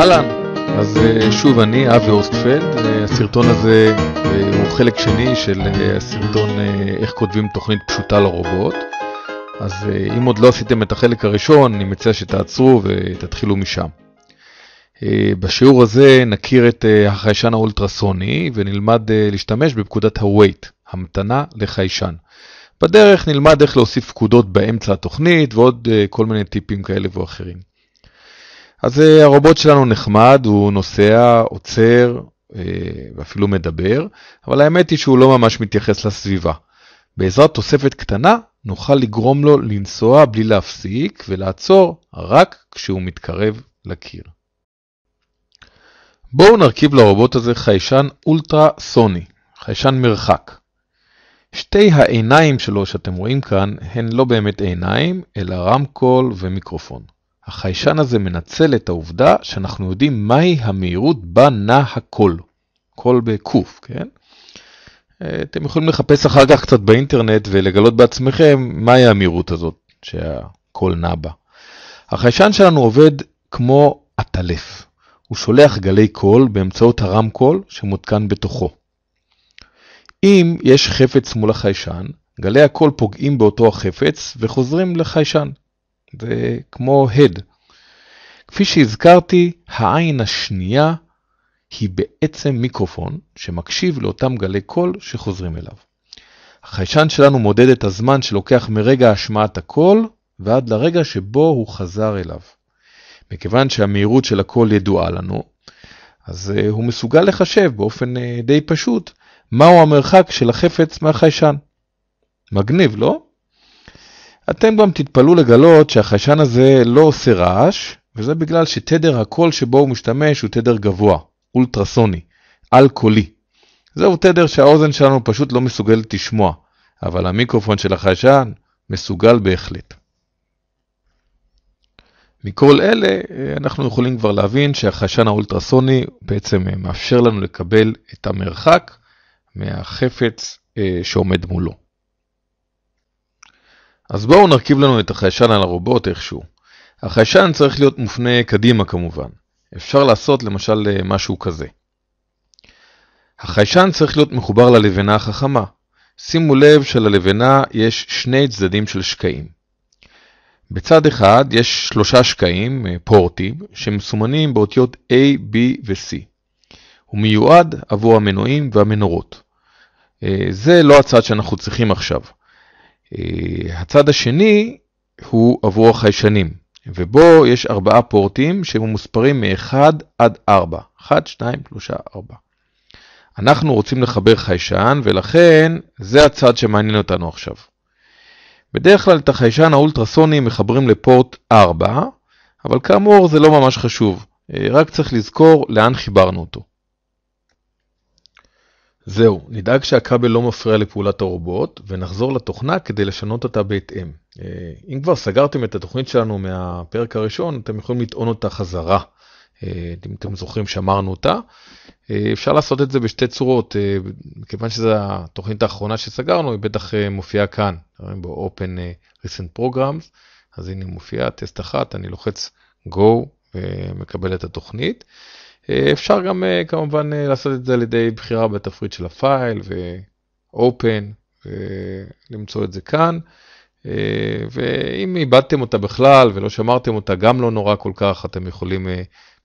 אהלן, אז אה, שוב אני, אבי אוסטפלד, הסרטון הזה אה, הוא חלק שני של אה, הסרטון איך כותבים תוכנית פשוטה לרובוט. אז אם עוד לא עשיתם את החלק הראשון, אני מציע שתעצרו ותתחילו משם. בשיעור הזה נכיר את החיישן האולטרסוני ונלמד להשתמש בפקודת ה-Wait, המתנה לחיישן. בדרך נלמד איך להוסיף פקודות באמצע התוכנית ועוד כל מיני טיפים כאלה ואחרים. אז אה, הרובוט שלנו נחמד, הוא נוסע, עוצר אה, ואפילו מדבר, אבל האמת היא שהוא לא ממש מתייחס לסביבה. בעזרת תוספת קטנה נוכל לגרום לו לנסוע בלי להפסיק ולעצור רק כשהוא מתקרב לקיר. בואו נרכיב לרובוט הזה חיישן אולטרה סוני, חיישן מרחק. שתי העיניים שלו שאתם רואים כאן הן לא באמת עיניים, אלא רמקול ומיקרופון. החיישן הזה מנצל את העובדה שאנחנו יודעים מהי המהירות בה נע הכל, כל בקוף, כן? אה, אתם יכולים לחפש אחר כך קצת באינטרנט ולגלות בעצמכם מהי המהירות הזאת שהכל נע בה. החיישן שלנו עובד כמו עטלף, הוא שולח גלי קול באמצעות הרמקול שמותקן בתוכו. אם יש חפץ מול החיישן, גלי הקול פוגעים באותו החפץ וחוזרים לחיישן. זה כמו הד. כפי שהזכרתי, העין השנייה היא בעצם מיקרופון שמקשיב לאותם גלי קול שחוזרים אליו. החיישן שלנו מודד את הזמן שלוקח מרגע השמעת הקול ועד לרגע שבו הוא חזר אליו. מכיוון שהמהירות של הקול ידועה לנו, אז אה, הוא מסוגל לחשב באופן אה, די פשוט מהו המרחק של החפץ מהחיישן. מגניב, לא? אתם גם תתפלאו לגלות שהחיישן הזה לא עושה רעש, וזה בגלל שתדר הקול שבו הוא משתמש הוא תדר גבוה, אולטרסוני, על-קולי. זהו תדר שהאוזן שלנו פשוט לא מסוגלת לשמוע, אבל המיקרופון של החיישן מסוגל בהחלט. מכל אלה אה, אנחנו יכולים כבר להבין שהחיישן האולטרסוני בעצם אה, מאפשר לנו לקבל את המרחק מהחפץ אה, שעומד מולו. אז בואו נרכיב לנו את החיישן על הרובוט איכשהו. החיישן צריך להיות מופנה קדימה כמובן. אפשר לעשות למשל אה, משהו כזה. החיישן צריך להיות מחובר ללבנה החכמה. שימו לב שללבנה יש שני צדדים של שקעים. בצד אחד יש שלושה שקעים, אה, פורטים, שמסומנים באותיות A, B ו-C. הוא מיועד עבור המנועים והמנורות. אה, זה לא הצד שאנחנו צריכים עכשיו. אה, הצד השני הוא עבור החיישנים, ובו יש ארבעה פורטים שמוספרים מ-1 עד 4. 1, 2, 3, 4. אנחנו רוצים לחבר חיישן, ולכן זה הצד שמעניין אותנו עכשיו. בדרך כלל את החיישן האולטרסוני מחברים לפורט 4, אבל כאמור זה לא ממש חשוב, אה, רק צריך לזכור לאן חיברנו אותו. זהו, נדאג שהכבל לא מפריע לפעולת הרובוט, ונחזור לתוכנה כדי לשנות אותה בהתאם. אה, אם כבר סגרתם את התוכנית שלנו מהפרק הראשון, אתם יכולים לטעון אותה חזרה. אה, אם אתם זוכרים, שמרנו אותה. אה, אפשר לעשות את זה בשתי צורות, מכיוון שזו התוכנית האחרונה שסגרנו, היא בטח מופיעה כאן, רואים ב-Open Recent Programs, אז הנה היא מופיעה, טסט אחת, אני לוחץ Go ומקבל את התוכנית. אה, אפשר גם אה, כמובן אה, לעשות את זה על ידי בחירה בתפריט של הפייל ו-open ולמצוא את זה כאן. ואם איבדתם אותה בכלל ולא שמרתם אותה, גם לא נורא כל כך, אתם יכולים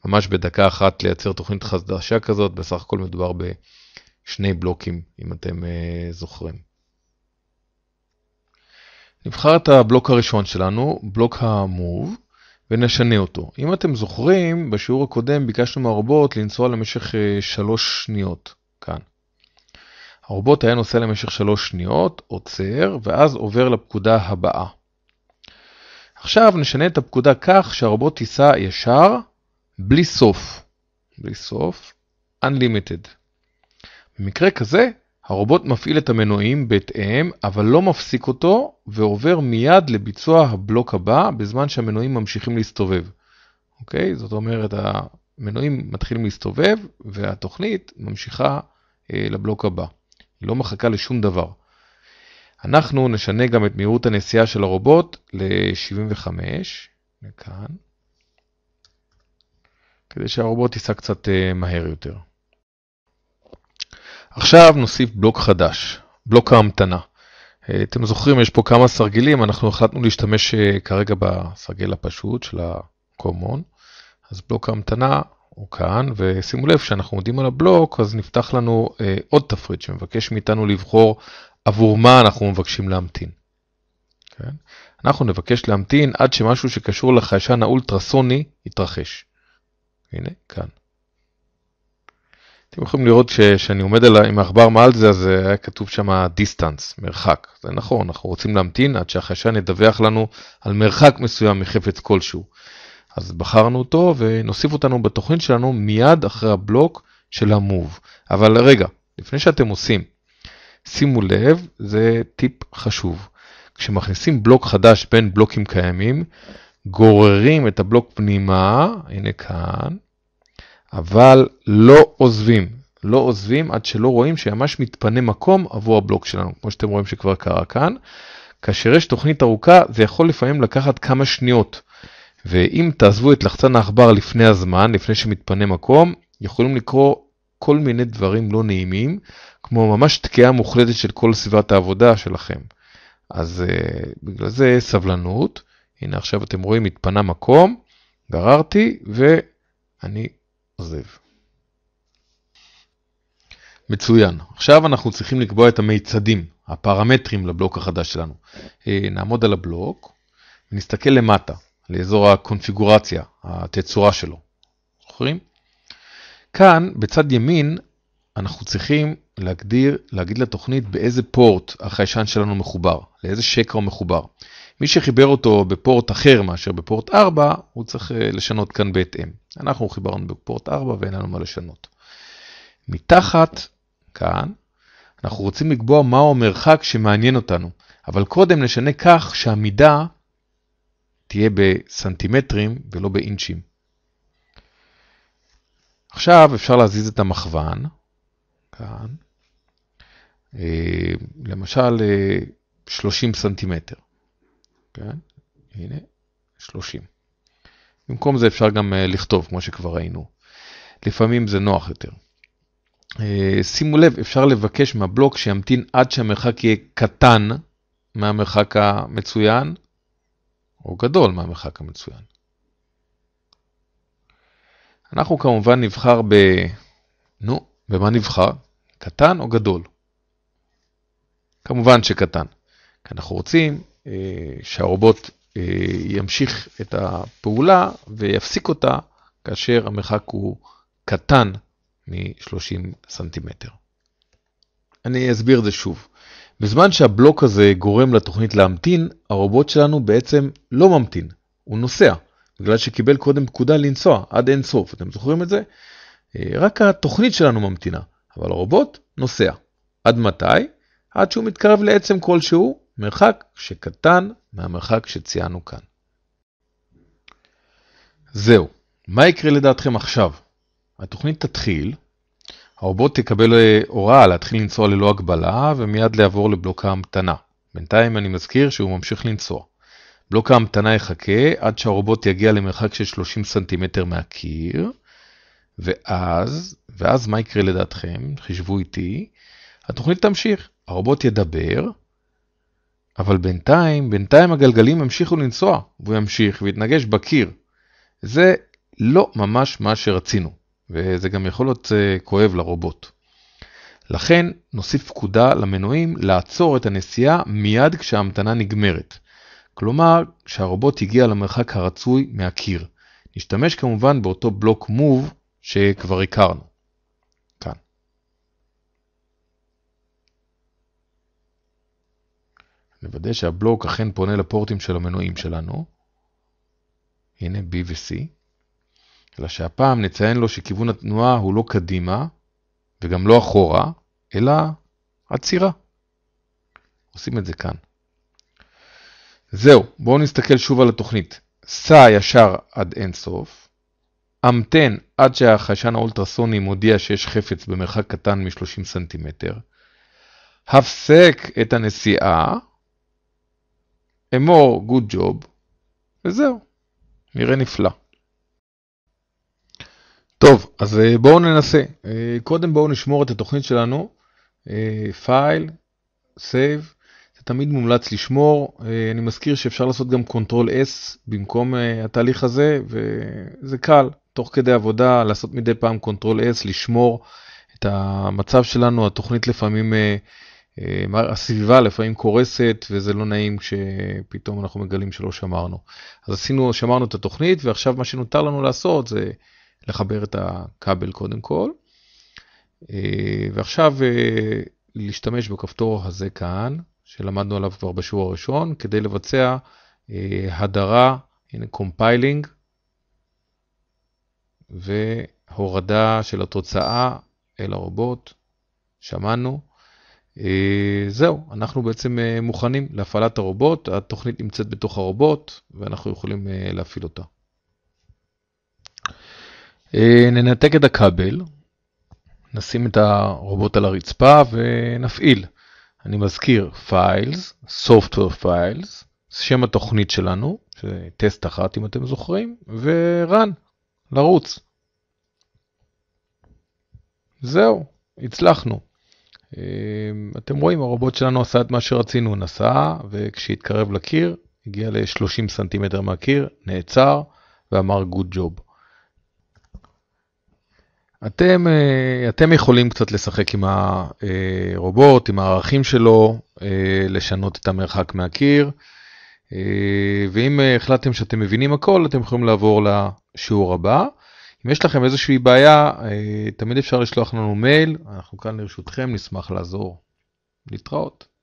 ממש בדקה אחת לייצר תוכנית חדשה כזאת, בסך הכל מדובר בשני בלוקים, אם אתם זוכרים. נבחר את הבלוק הראשון שלנו, בלוק ה-move. ונשנה אותו. אם אתם זוכרים, בשיעור הקודם ביקשנו מהרובוט לנסוע למשך אה, שלוש שניות, כאן. הרובוט היה נוסע למשך שלוש שניות, עוצר, ואז עובר לפקודה הבאה. עכשיו נשנה את הפקודה כך שהרובוט ייסע ישר, בלי סוף. בלי סוף, Unlimited. במקרה כזה, הרובוט מפעיל את המנועים בהתאם, אבל לא מפסיק אותו ועובר מיד לביצוע הבלוק הבא בזמן שהמנועים ממשיכים להסתובב. אוקיי? זאת אומרת, המנועים מתחילים להסתובב והתוכנית ממשיכה אה, לבלוק הבא. היא לא מחכה לשום דבר. אנחנו נשנה גם את מהירות הנסיעה של הרובוט ל-75, לכאן, כדי שהרובוט ייסע קצת אה, מהר יותר. עכשיו נוסיף בלוק חדש, בלוק ההמתנה. אה, אתם זוכרים, יש פה כמה סרגילים, אנחנו החלטנו להשתמש אה, כרגע בסרגל הפשוט של ה-common. אז בלוק ההמתנה הוא כאן, ושימו לב, כשאנחנו עומדים על הבלוק, אז נפתח לנו אה, עוד תפריט שמבקש מאיתנו לבחור עבור מה אנחנו מבקשים להמתין. כן? אנחנו נבקש להמתין עד שמשהו שקשור לחיישן האולטרסוני יתרחש. הנה, כאן. אתם יכולים לראות שכשאני עומד על, עם העכבר מעל זה, אז אה, היה כתוב שם דיסטנס, מרחק. זה נכון, אנחנו רוצים להמתין עד שהחיישן ידווח לנו על מרחק מסוים מחפץ כלשהו. אז בחרנו אותו ונוסיף אותנו בתוכנית שלנו מיד אחרי הבלוק של המוב. אבל רגע, לפני שאתם עושים, שימו לב, זה טיפ חשוב. כשמכניסים בלוק חדש בין בלוקים קיימים, גוררים את הבלוק פנימה, הנה כאן, אבל לא עוזבים, לא עוזבים עד שלא רואים שממש מתפנה מקום עבור הבלוק שלנו, כמו שאתם רואים שכבר קרה כאן. כאשר יש תוכנית ארוכה, זה יכול לפעמים לקחת כמה שניות. ואם תעזבו את לחצן העכבר לפני הזמן, לפני שמתפנה מקום, יכולים לקרוא כל מיני דברים לא נעימים, כמו ממש תקיעה מוחלטת של כל סביבת העבודה שלכם. אז uh, בגלל זה סבלנות. הנה עכשיו אתם רואים, התפנה מקום, גררתי, ואני עוזב. מצוין. עכשיו אנחנו צריכים לקבוע את המיצדים, הפרמטרים לבלוק החדש שלנו. אה, נעמוד על הבלוק ונסתכל למטה, לאזור הקונפיגורציה, התצורה שלו. זוכרים? כאן, בצד ימין, אנחנו צריכים להגדיר, להגיד לתוכנית באיזה פורט החיישן שלנו מחובר, לאיזה שקר הוא מחובר. מי שחיבר אותו בפורט אחר מאשר בפורט 4, הוא צריך אה, לשנות כאן בהתאם. אנחנו חיברנו בפורט 4 ואין לנו מה לשנות. מתחת, כאן, אנחנו רוצים לקבוע מהו המרחק שמעניין אותנו, אבל קודם נשנה כך שהמידה תהיה בסנטימטרים ולא באינצ'ים. עכשיו אפשר להזיז את המכוון, כאן, אה, למשל 30 אה, סנטימטר. כן, הנה, 30. במקום זה אפשר גם אה, לכתוב, כמו שכבר ראינו. לפעמים זה נוח יותר. אה, שימו לב, אפשר לבקש מהבלוק שימתין עד שהמרחק יהיה קטן מהמרחק המצוין, או גדול מהמרחק המצוין. אנחנו כמובן נבחר ב... נו, במה נבחר? קטן או גדול? כמובן שקטן. כי אנחנו רוצים אה, שהרובוט אה, ימשיך את הפעולה ויפסיק אותה כאשר המרחק הוא קטן מ-30 סנטימטר. אני אסביר את זה שוב. בזמן שהבלוק הזה גורם לתוכנית להמתין, הרובוט שלנו בעצם לא ממתין, הוא נוסע, בגלל שקיבל קודם פקודה לנסוע עד אין סוף, אתם זוכרים את זה? אה, רק התוכנית שלנו ממתינה, אבל הרובוט נוסע. עד מתי? עד שהוא מתקרב לעצם כלשהו, מרחק שקטן מהמרחק שציינו כאן. זהו, מה יקרה לדעתכם עכשיו? התוכנית תתחיל, הרובוט תקבל אה, הוראה להתחיל לנסוע ללא הגבלה ומיד לעבור לבלוק ההמתנה. בינתיים אני מזכיר שהוא ממשיך לנסוע. בלוק ההמתנה יחכה עד שהרובוט יגיע למרחק של 30 סנטימטר מהקיר, ואז, ואז מה יקרה לדעתכם? חישבו איתי. התוכנית תמשיך, הרובוט ידבר, אבל בינתיים, בינתיים הגלגלים המשיכו לנסוע, והוא ימשיך ויתנגש בקיר. זה לא ממש מה שרצינו, וזה גם יכול להיות אה, כואב לרובוט. לכן נוסיף פקודה למנועים לעצור את הנסיעה מיד כשההמתנה נגמרת. כלומר, כשהרובוט הגיע למרחק הרצוי מהקיר. נשתמש כמובן באותו בלוק מוב שכבר הכרנו. נוודא שהבלוק אכן פונה לפורטים של המנועים שלנו, הנה B ו-C, אלא שהפעם נציין לו שכיוון התנועה הוא לא קדימה וגם לא אחורה, אלא עצירה. עושים את זה כאן. זהו, בואו נסתכל שוב על התוכנית. סע ישר עד אינסוף, המתן עד שהחיישן האולטרסוני מודיע שיש חפץ במרחק קטן מ-30 סנטימטר, הפסק את הנסיעה, אמור גוד ג'וב, וזהו, נראה נפלא. טוב, אז אה, בואו ננסה. אה, קודם בואו נשמור את התוכנית שלנו, פייל, אה, סייב, זה תמיד מומלץ לשמור. אני מזכיר שאפשר לעשות גם קונטרול S במקום התהליך הזה, וזה קל, תוך כדי עבודה, לעשות מדי פעם קונטרול S, לשמור את המצב שלנו, התוכנית לפעמים... אה, הסביבה לפעמים קורסת וזה לא נעים כשפתאום אנחנו מגלים שלא שמרנו. אז עשינו, שמרנו את התוכנית ועכשיו מה שנותר לנו לעשות זה לחבר את הכבל קודם כל. אה, ועכשיו אה, להשתמש בכפתור הזה כאן, שלמדנו עליו כבר בשיעור הראשון, כדי לבצע הדרה, הנה קומפיילינג, והורדה של התוצאה אל הרובוט, שמענו. אה, זהו, אנחנו בעצם אה, מוכנים להפעלת הרובוט, התוכנית נמצאת בתוך הרובוט ואנחנו יכולים אה, להפעיל אותה. ננתק את הכבל, נשים את הרובוט על הרצפה ונפעיל. אני מזכיר Files, Software Files, שם התוכנית שלנו, טסט אחת אם אתם זוכרים, ו-Run, לרוץ. זהו, הצלחנו. אמ, אתם רואים, הרובוט שלנו עשה את מה שרצינו, נסע, וכשהתקרב לקיר, הגיע ל-30 סנטימטר מהקיר, נעצר ואמר גוד ג'וב. אתם, אה, אתם יכולים קצת לשחק עם הרובוט, עם הערכים שלו, אה, לשנות את המרחק מהקיר, אה, ואם החלטתם שאתם מבינים הכל, אתם יכולים לעבור לשיעור הבא. אם יש לכם איזושהי בעיה, אה, תמיד אפשר לשלוח לנו מייל, אנחנו כאן לרשותכם, נשמח לעזור. להתראות.